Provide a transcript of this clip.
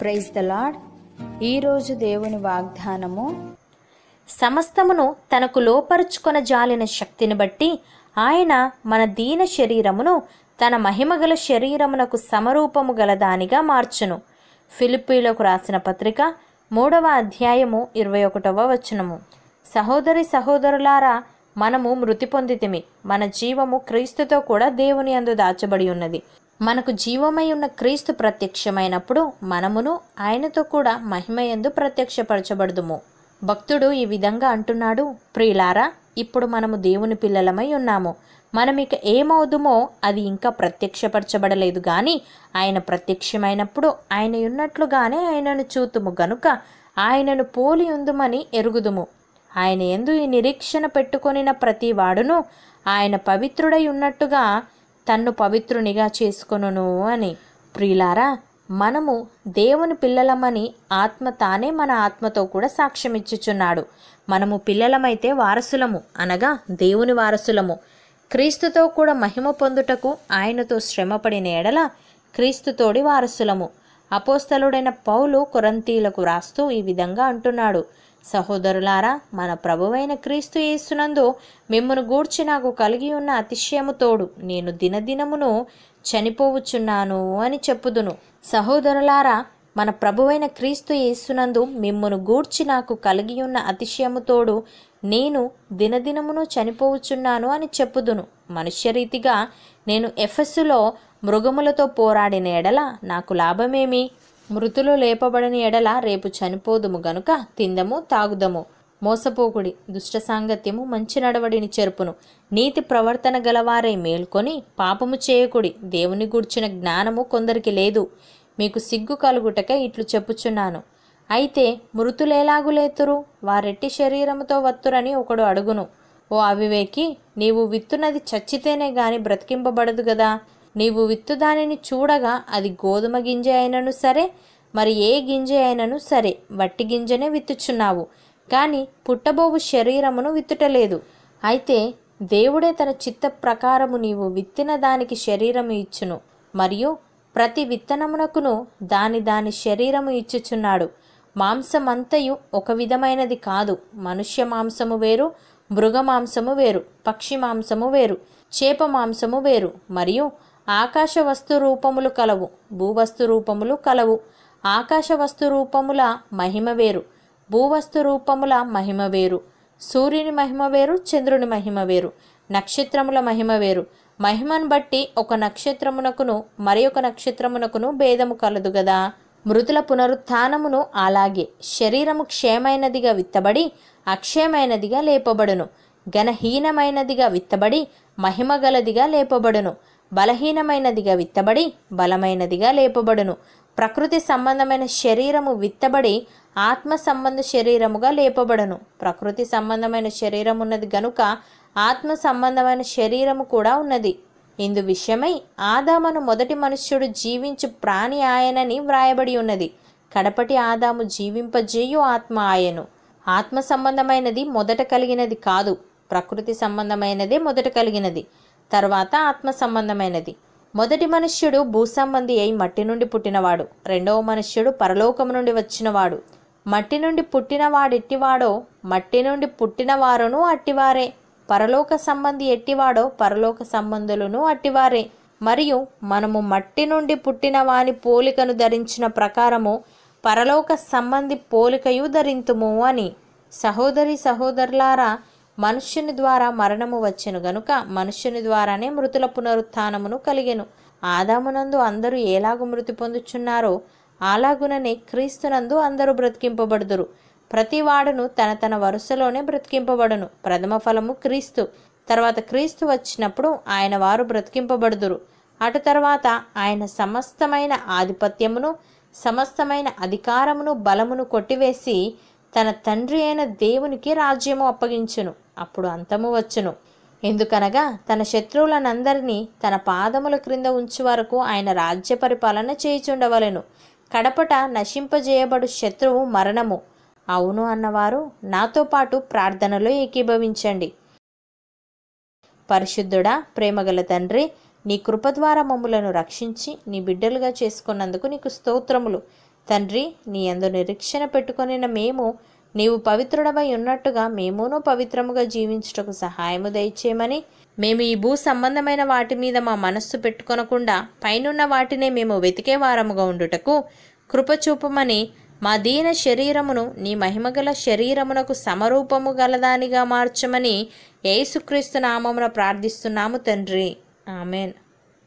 praise the lord ఈరోజు దేవుని వాగ్దానము సమస్తమును తనకు లోపరుచుకొన జాలిన శక్తిని బట్టి ఆయన మన దీన శరీరమును తన మహిమగల శరీరమునకు సమరూపము గల దానిగా మార్చును ఫిలిప్పీలకు రాసిన పత్రిక మూడవ అధ్యాయము ఇరవై ఒకటవ వచనము సహోదరి సహోదరులారా మనము మృతి పొందితిమి మన జీవము క్రీస్తుతో కూడా దేవుని అందు దాచబడి ఉన్నది మనకు జీవమై ఉన్న క్రీస్తు ప్రత్యక్షమైనప్పుడు మనమును ఆయనతో కూడా మహిమయందు ప్రత్యక్షపరచబడదుము భక్తుడు ఈ విధంగా అంటున్నాడు ప్రియులారా ఇప్పుడు మనము దేవుని పిల్లలమై ఉన్నాము మనం ఇక ఏమవుదుమో అది ఇంకా ప్రత్యక్షపరచబడలేదు కానీ ఆయన ప్రత్యక్షమైనప్పుడు ఆయన ఉన్నట్లుగానే ఆయనను చూతుము గనుక ఆయనను పోలి ఉందుమని ఎరుగుదుము ఆయన ఎందు ఈ నిరీక్షణ పెట్టుకొనిన ప్రతి వాడును ఆయన పవిత్రుడై ఉన్నట్టుగా తన్ను పవిత్రునిగా చేసుకును అని ప్రియులారా మనము దేవుని పిల్లలమని ఆత్మ తానే మన ఆత్మతో కూడా సాక్ష్యం ఇచ్చుచున్నాడు మనము పిల్లలమైతే వారసులము అనగా దేవుని వారసులము క్రీస్తుతో కూడా మహిమ పొందుటకు ఆయనతో శ్రమపడిన ఎడల క్రీస్తుతోడి వారసులము అపోస్తలుడైన పౌలు కొరంతీలకు రాస్తూ ఈ విధంగా అంటున్నాడు సహోదరులారా మన ప్రభువైన క్రీస్తు యేస్తునందు మిమ్మను గూర్చి నాకు కలిగి ఉన్న అతిశయము తోడు నేను దినదినమును చనిపోవచ్చున్నాను అని చెప్పుదును సహోదరులారా మన ప్రభువైన క్రీస్తు యేసునందు మిమ్మను గూర్చి నాకు కలిగి ఉన్న అతిశయము తోడు నేను దినదినమును చనిపోవచ్చున్నాను అని చెప్పుదును మనుష్యరీతిగా నేను ఎఫస్సులో మృగములతో పోరాడిన ఎడల నాకు లాభమేమి మృతులు లేపబడని ఎడల రేపు చనిపోదుము గనుక తిందము తాగుదము మోసపోకుడి దుష్ట సాంగత్యము మంచి నడవడిని చెరుపును నీతి ప్రవర్తన గలవారై మేల్కొని పాపము చేయకుడి దేవుని గూర్చిన జ్ఞానము కొందరికి లేదు మీకు సిగ్గు కలుగుటకై ఇట్లు చెప్పుచున్నాను అయితే మృతులేలాగు లేతురు వారెట్టి శరీరముతో వత్తురని ఒకడు అడుగును ఓ అవివేకి నీవు విత్తున్నది చచ్చితేనే గాని బ్రతికింపబడదు గదా నీవు విత్తు దానిని చూడగా అది గోధుమ గింజ అయినను సరే మరి ఏ గింజ అయినను సరే వట్టి గింజనే విత్తుచున్నావు కానీ పుట్టబోవు శరీరమును విత్తుటలేదు అయితే దేవుడే తన చిత్త ప్రకారము నీవు విత్తిన దానికి శరీరము ఇచ్చును మరియు ప్రతి విత్తనమునకును దాని దాని శరీరము ఇచ్చుచున్నాడు మాంసమంతయు ఒక విధమైనది కాదు మనుష్య మాంసము వేరు మృగ మాంసము వేరు పక్షి మాంసము వేరు చేప మాంసము వేరు మరియు ఆకాశ వస్తు రూపములు కలవు భూవస్తు రూపములు కలవు ఆకాశ వస్తు రూపముల మహిమ వేరు భూవస్తు రూపముల మహిమ వేరు సూర్యుని మహిమ వేరు చంద్రుని మహిమ వేరు నక్షత్రముల మహిమ వేరు మహిమను బట్టి ఒక నక్షత్రమునకును మరి ఒక నక్షత్రమునకును భేదము కలదు గదా మృతుల పునరుత్నమును అలాగే శరీరము క్షేమైనదిగా విత్తబడి అక్షయమైనదిగా లేపబడును ఘనహీనమైనదిగా విత్తబడి మహిమగలదిగా లేపబడును బలహీనమైనదిగా విత్తబడి బలమైనదిగా లేపబడును ప్రకృతి సంబంధమైన శరీరము విత్తబడి ఆత్మ సంబంధ శరీరముగా లేపబడను ప్రకృతి సంబంధమైన శరీరం ఉన్నది గనుక ఆత్మ సంబంధమైన శరీరము కూడా ఉన్నది ఇందు విషయమై ఆదామను మొదటి మనుష్యుడు జీవించు ప్రాణి ఆయనని వ్రాయబడి ఉన్నది కడపటి ఆదాము జీవింపజేయు ఆత్మ ఆయను ఆత్మ సంబంధమైనది మొదట కలిగినది కాదు ప్రకృతి సంబంధమైనదే మొదట కలిగినది తర్వాత ఆత్మ సంబంధమైనది మొదటి మనుష్యుడు భూసంబంధి అయి మట్టి నుండి పుట్టినవాడు రెండవ మనుష్యుడు పరలోకము నుండి వచ్చినవాడు మట్టి నుండి పుట్టినవాడెట్టివాడో మట్టి నుండి పుట్టినవారును అట్టివారే పరలోక సంబంధి ఎట్టివాడో పరలోక సంబంధులను అట్టివారే మరియు మనము మట్టి నుండి పుట్టిన వాని పోలికను ధరించిన ప్రకారము పరలోక సంబంధి పోలికయు ధరింతుము అని సహోదరి సహోదరులారా మనుష్యుని ద్వారా మరణము వచ్చెను గనుక మనుష్యుని ద్వారానే మృతుల పునరుత్థానమును కలిగెను ఆదామునందు అందరూ ఏలాగు మృతి పొందుచున్నారో అలాగుననే క్రీస్తునందు అందరూ బ్రతికింపబడుదురు ప్రతి వాడును తన తన వరుసలోనే బ్రతికింపబడును ప్రథమ ఫలము క్రీస్తు తర్వాత క్రీస్తు వచ్చినప్పుడు ఆయన వారు బ్రతికింపబడుదురు అటు తర్వాత ఆయన సమస్తమైన ఆధిపత్యమును సమస్తమైన అధికారమును బలమును కొట్టివేసి తన తండ్రి అయిన దేవునికి రాజ్యము అప్పగించును అప్పుడు అంతము వచ్చును ఎందుకనగా తన శత్రువులనందరినీ తన పాదముల క్రింద ఉంచు వరకు ఆయన రాజ్య పరిపాలన చేయిచుండవలను కడపట నశింపజేయబడు శత్రువు మరణము అవును అన్నవారు నాతో పాటు ప్రార్థనలో ఏకీభవించండి పరిశుద్ధుడా ప్రేమగల తండ్రి నీ కృప ద్వారా మమ్ములను రక్షించి నీ బిడ్డలుగా చేసుకున్నందుకు నీకు స్తోత్రములు తండ్రి నీ అందు నిరీక్షణ పెట్టుకొనిన మేము నీవు పవిత్రుడమై ఉన్నట్టుగా మేమును పవిత్రముగా జీవించుటకు సహాయము దయచేయమని మేము ఈ భూ సంబంధమైన వాటి మీద మా మనస్సు పెట్టుకొనకుండా పైనున్న వాటినే మేము వెతికే వారముగా ఉండుటకు కృపచూపమని మా దీన శరీరమును నీ మహిమగల శరీరమునకు సమరూపము గలదానిగా మార్చమని యేసుక్రీస్తు నామమున ప్రార్థిస్తున్నాము తండ్రి ఆమెన్